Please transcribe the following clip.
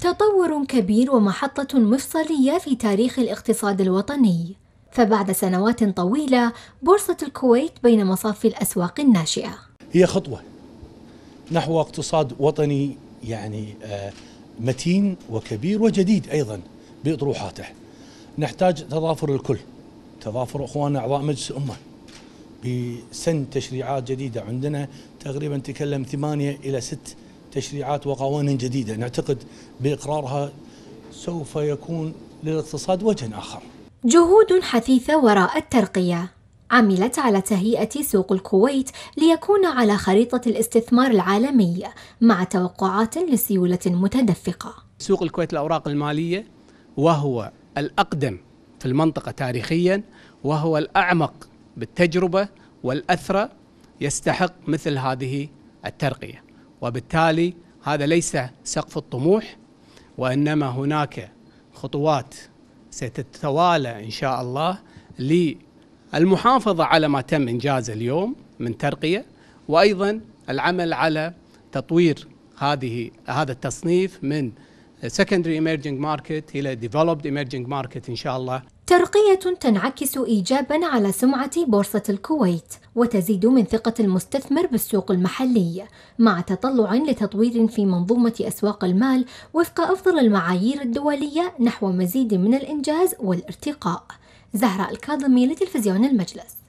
تطور كبير ومحطة مفصلية في تاريخ الاقتصاد الوطني فبعد سنوات طويلة بورصة الكويت بين مصاف الأسواق الناشئة هي خطوة نحو اقتصاد وطني يعني آه، متين وكبير وجديد أيضا بأطروحاته نحتاج تضافر الكل تضافر أخواننا أعضاء مجلس الأمة بسن تشريعات جديدة عندنا تقريبا تكلم ثمانية إلى ست تشريعات وقوانين جديدة نعتقد بإقرارها سوف يكون للاقتصاد وجه آخر جهود حثيثة وراء الترقية عملت على تهيئة سوق الكويت ليكون على خريطة الاستثمار العالمي مع توقعات لسيولة متدفقة. سوق الكويت الأوراق المالية وهو الأقدم في المنطقة تاريخيا وهو الأعمق بالتجربة والأثرة يستحق مثل هذه الترقية. وبالتالي هذا ليس سقف الطموح وانما هناك خطوات ستتوالى ان شاء الله للمحافظه على ما تم انجازه اليوم من ترقيه وايضا العمل على تطوير هذه هذا التصنيف من secondary emerging market الى developed emerging market ان شاء الله ترقية تنعكس إيجابا على سمعة بورصة الكويت وتزيد من ثقة المستثمر بالسوق المحلي مع تطلع لتطوير في منظومة أسواق المال وفق أفضل المعايير الدولية نحو مزيد من الإنجاز والارتقاء زهراء الكاظمي لتلفزيون المجلس